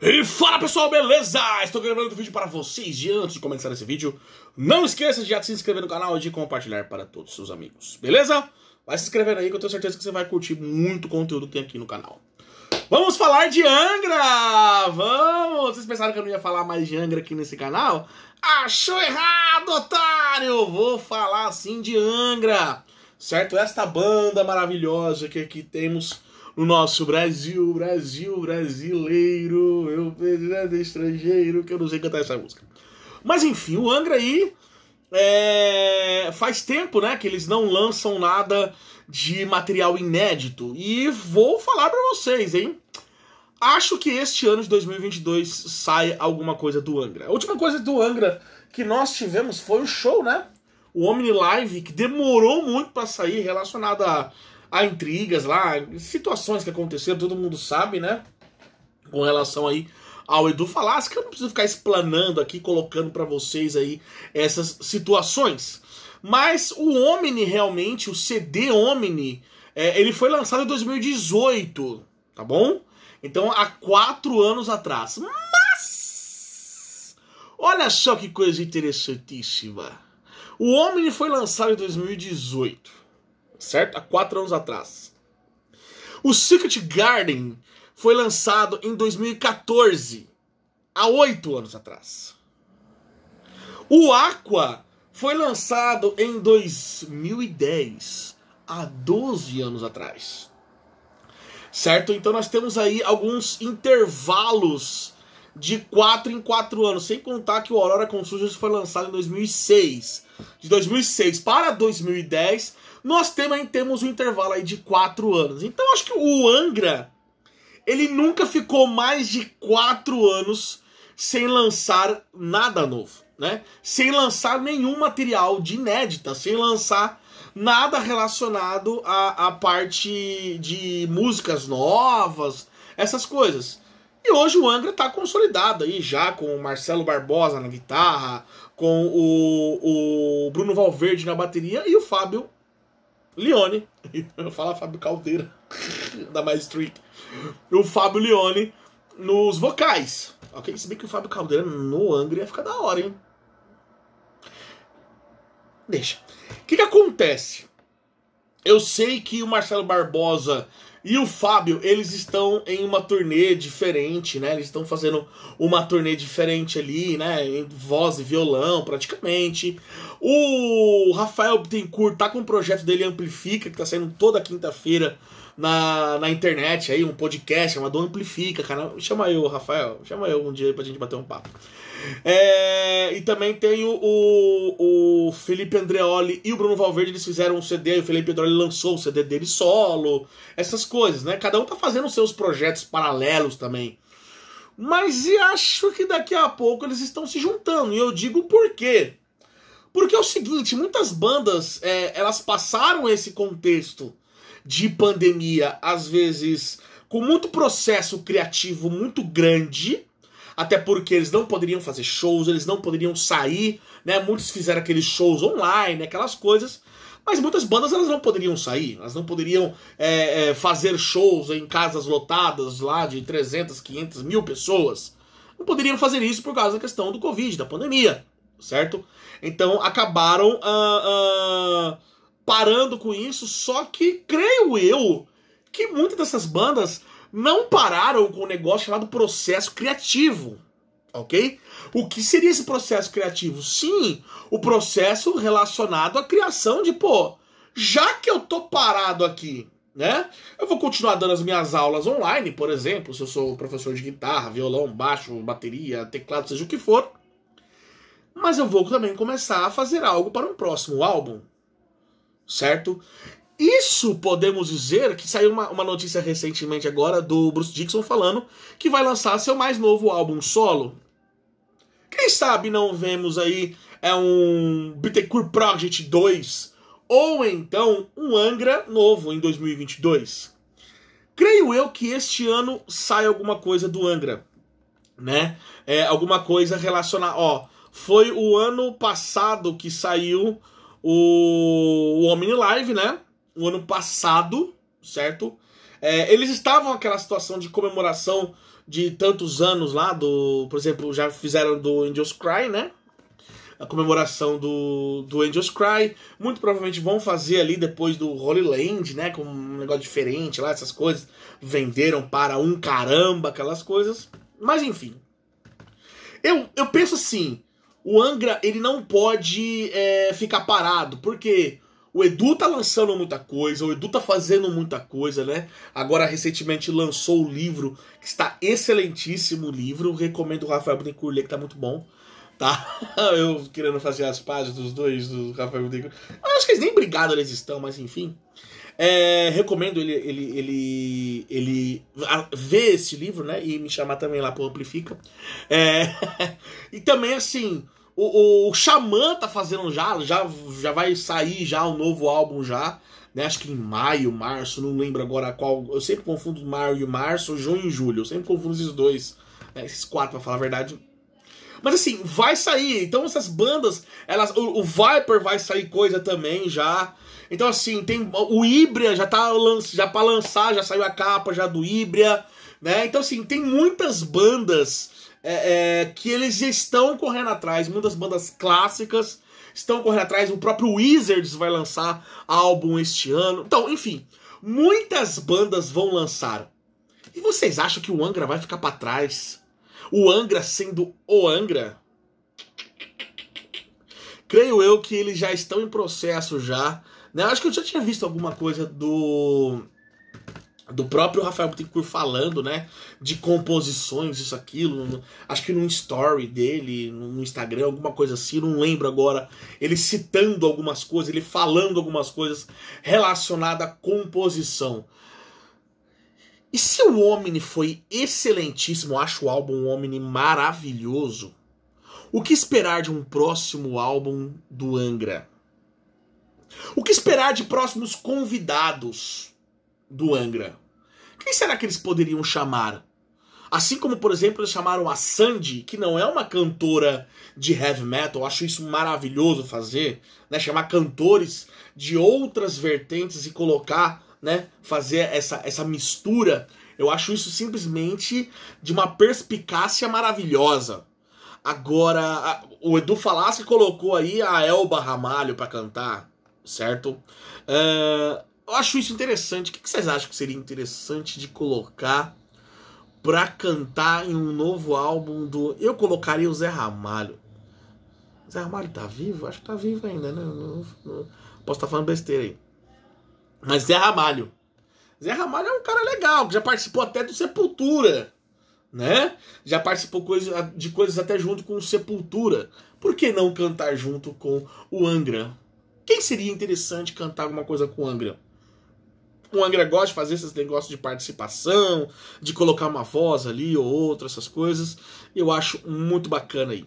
E fala pessoal, beleza? Estou gravando um vídeo para vocês e antes de começar esse vídeo, não esqueça de já se inscrever no canal e de compartilhar para todos os seus amigos, beleza? Vai se inscrevendo aí que eu tenho certeza que você vai curtir muito conteúdo que tem aqui no canal. Vamos falar de Angra! Vamos! Vocês pensaram que eu não ia falar mais de Angra aqui nesse canal? Achou errado, otário! Vou falar sim de Angra, certo? Esta banda maravilhosa que aqui temos o nosso Brasil, Brasil, brasileiro, eu estrangeiro, que eu não sei cantar essa música. Mas enfim, o Angra aí é, faz tempo, né, que eles não lançam nada de material inédito. E vou falar para vocês, hein? Acho que este ano de 2022 sai alguma coisa do Angra. A última coisa do Angra que nós tivemos foi o show, né? O Omni Live, que demorou muito para sair, relacionado a há intrigas lá, situações que aconteceram, todo mundo sabe, né? Com relação aí ao Edu Falasca, eu não preciso ficar explanando aqui, colocando para vocês aí essas situações. Mas o Omni realmente, o CD Omni, é, ele foi lançado em 2018, tá bom? Então há quatro anos atrás. Mas olha só que coisa interessantíssima. O Omni foi lançado em 2018 certo? Há quatro anos atrás. O Secret Garden foi lançado em 2014, há oito anos atrás. O Aqua foi lançado em 2010, há 12 anos atrás. Certo? Então nós temos aí alguns intervalos de 4 em 4 anos, sem contar que o Aurora Consultants foi lançado em 2006. De 2006 para 2010, nós também temos um intervalo aí de 4 anos. Então acho que o Angra, ele nunca ficou mais de 4 anos sem lançar nada novo, né? Sem lançar nenhum material de inédita, sem lançar nada relacionado à, à parte de músicas novas, essas coisas. E hoje o Angra está consolidado aí já com o Marcelo Barbosa na guitarra, com o, o Bruno Valverde na bateria e o Fábio Leone. Eu falo Fábio Caldeira da My Street. O Fábio Leone nos vocais. Ok? Se bem que o Fábio Caldeira no Angra ia ficar da hora, hein? Deixa. O que, que acontece? Eu sei que o Marcelo Barbosa e o Fábio, eles estão em uma turnê diferente, né? Eles estão fazendo uma turnê diferente ali, né? Em voz e violão, praticamente. O Rafael Bittencourt tá com o projeto dele Amplifica, que tá saindo toda quinta-feira na, na internet aí, um podcast chamado Amplifica, cara. Chama eu, Rafael. Chama eu um dia aí pra gente bater um papo. É, e também tem o, o, o, Felipe Andreoli e o Bruno Valverde, eles fizeram um CD, o Felipe Andreoli lançou o CD dele solo, essas coisas, né? Cada um tá fazendo seus projetos paralelos também. Mas e acho que daqui a pouco eles estão se juntando, e eu digo por quê. Porque é o seguinte, muitas bandas, é, elas passaram esse contexto de pandemia, às vezes com muito processo criativo muito grande, até porque eles não poderiam fazer shows, eles não poderiam sair, né? Muitos fizeram aqueles shows online, aquelas coisas, mas muitas bandas elas não poderiam sair, elas não poderiam é, é, fazer shows em casas lotadas lá de 300, 500 mil pessoas. Não poderiam fazer isso por causa da questão do Covid, da pandemia, certo? Então acabaram. Uh, uh, parando com isso, só que creio eu que muitas dessas bandas não pararam com o um negócio chamado processo criativo, ok? O que seria esse processo criativo? Sim, o processo relacionado à criação de, pô, já que eu tô parado aqui, né? Eu vou continuar dando as minhas aulas online, por exemplo, se eu sou professor de guitarra, violão, baixo, bateria, teclado, seja o que for. Mas eu vou também começar a fazer algo para um próximo álbum, certo? Isso podemos dizer que saiu uma, uma, notícia recentemente agora do Bruce Dixon falando que vai lançar seu mais novo álbum solo. Quem sabe não vemos aí é um Bittencourt Project 2 ou então um Angra novo em 2022. Creio eu que este ano sai alguma coisa do Angra, né? É, alguma coisa relacionada, ó, foi o ano passado que saiu o, o Homem Live, né? O ano passado, certo? É, eles estavam naquela situação de comemoração de tantos anos lá, do, por exemplo, já fizeram do Angels Cry, né? A comemoração do, do Angels Cry. Muito provavelmente vão fazer ali depois do Holy Land, né? Com um negócio diferente lá, essas coisas. Venderam para um caramba aquelas coisas. Mas enfim. Eu, eu penso assim o Angra ele não pode é, ficar parado, porque o Edu tá lançando muita coisa, o Edu tá fazendo muita coisa, né? Agora recentemente lançou o livro, que está excelentíssimo livro, recomendo o Rafael Bonicourt ler, que tá muito bom. Tá? Eu querendo fazer as páginas dos dois, do Rafael Bonicourt. Acho que eles nem brigaram eles estão, mas enfim. É, recomendo ele, ele, ele, ele ver esse livro, né? E me chamar também lá pro Amplifica. É, e também, assim, o, o, o Xamã tá fazendo já, já, já vai sair já o novo álbum já, né? Acho que em maio, março, não lembro agora qual. Eu sempre confundo maio e março, junho e julho. Eu sempre confundo esses dois, né? esses quatro, pra falar a verdade. Mas assim, vai sair. Então essas bandas, elas, o, o, Viper vai sair coisa também já. Então assim, tem o Ibria já tá já para lançar, já saiu a capa já do Ibria, né? Então assim, tem muitas bandas é, é, que eles estão correndo atrás, muitas bandas clássicas estão correndo atrás, o próprio Wizards vai lançar álbum este ano. Então, enfim, muitas bandas vão lançar. E vocês acham que o Angra vai ficar para trás? O Angra sendo o Angra? Creio eu que eles já estão em processo já. Né? Acho que eu já tinha visto alguma coisa do do próprio Rafael Bittencourt falando, né, de composições, isso, aquilo, acho que num story dele, no Instagram, alguma coisa assim, não lembro agora, ele citando algumas coisas, ele falando algumas coisas relacionadas à composição. E se o Omni foi excelentíssimo, acho o álbum Omni maravilhoso, o que esperar de um próximo álbum do Angra? O que esperar de próximos convidados? do Angra? Quem será que eles poderiam chamar? Assim como, por exemplo, eles chamaram a Sandy, que não é uma cantora de heavy metal, eu acho isso maravilhoso fazer, né? Chamar cantores de outras vertentes e colocar, né? Fazer essa, essa mistura. Eu acho isso simplesmente de uma perspicácia maravilhosa. Agora, a, o Edu Falasque colocou aí a Elba Ramalho para cantar, certo? Uh, eu acho isso interessante. O que vocês acham que seria interessante de colocar pra cantar em um novo álbum do. Eu colocaria o Zé Ramalho. O Zé Ramalho tá vivo? Acho que tá vivo ainda, né? Não, não... Posso estar tá falando besteira aí. Mas Zé Ramalho. Zé Ramalho é um cara legal, que já participou até do Sepultura, né? Já participou de coisas até junto com o Sepultura. Por que não cantar junto com o Angra? Quem seria interessante cantar alguma coisa com o Angra? o Angra gosta de fazer esses negócios de participação, de colocar uma voz ali ou outra, essas coisas. Eu acho muito bacana aí.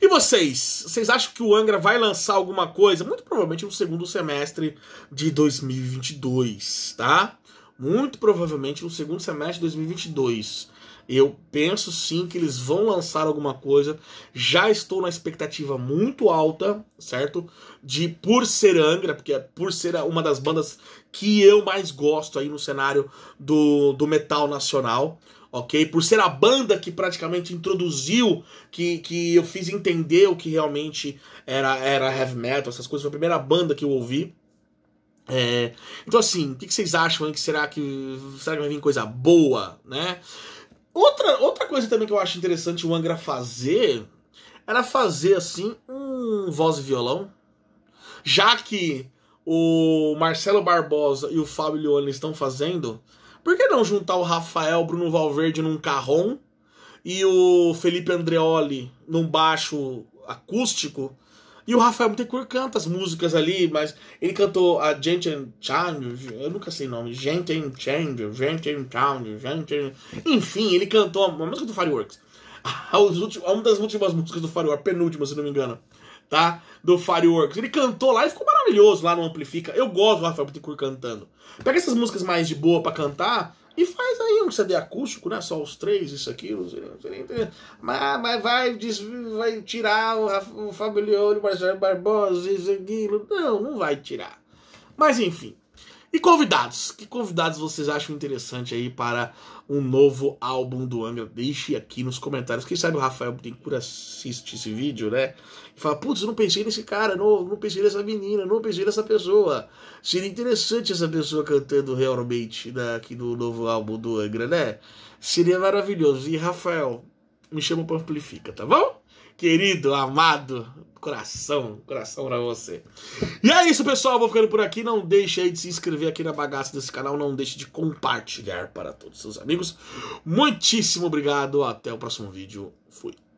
E vocês? Vocês acham que o Angra vai lançar alguma coisa? Muito provavelmente no segundo semestre de 2022, tá? Muito provavelmente no segundo semestre de 2022. Eu penso sim que eles vão lançar alguma coisa. Já estou na expectativa muito alta, certo? De por ser Angra, porque é por ser uma das bandas que eu mais gosto aí no cenário do, do metal nacional, ok? Por ser a banda que praticamente introduziu, que, que eu fiz entender o que realmente era, era heavy metal, essas coisas. Foi a primeira banda que eu ouvi. É, então assim, o que, que vocês acham? Hein? Que será que será que vai vir coisa boa, né? Outra, outra coisa também que eu acho interessante o Angra fazer era fazer assim um voz e violão. Já que o Marcelo Barbosa e o Fábio Leone estão fazendo, por que não juntar o Rafael Bruno Valverde num carrom e o Felipe Andreoli num baixo acústico e o Rafael Bittencourt canta as músicas ali, mas ele cantou a Gente and Town, eu nunca sei o nome, Gente in Change, Gente in Town, Gente in... Enfim, ele cantou uma música do Fireworks. uma das últimas músicas do Fireworks, penúltima, se não me engano, tá? Do Fireworks. Ele cantou lá e ficou maravilhoso lá no Amplifica. Eu gosto do Rafael Bittencourt cantando. Pega essas músicas mais de boa para cantar, e faz aí um CD acústico, né? Só os três, isso aqui, não sei, não sei nem mas, mas vai, vai tirar o, o o Marcelo Barbosa, isso, aquilo. Não, não vai tirar. Mas enfim, e convidados, que convidados vocês acham interessante aí para um novo álbum do Angra? Deixe aqui nos comentários. Quem sabe o Rafael Bittencourt assiste esse vídeo, né? E fala, putz, não pensei nesse cara, não, não pensei nessa menina, não pensei nessa pessoa. Seria interessante essa pessoa cantando realmente né, aqui no novo álbum do Angra, né? Seria maravilhoso. E Rafael, me chama para Amplifica, tá bom? querido, amado, coração, coração para você. E é isso, pessoal, vou ficando por aqui. Não deixe aí de se inscrever aqui na bagaça desse canal, não deixe de compartilhar para todos os seus amigos. Muitíssimo obrigado, até o próximo vídeo. Fui.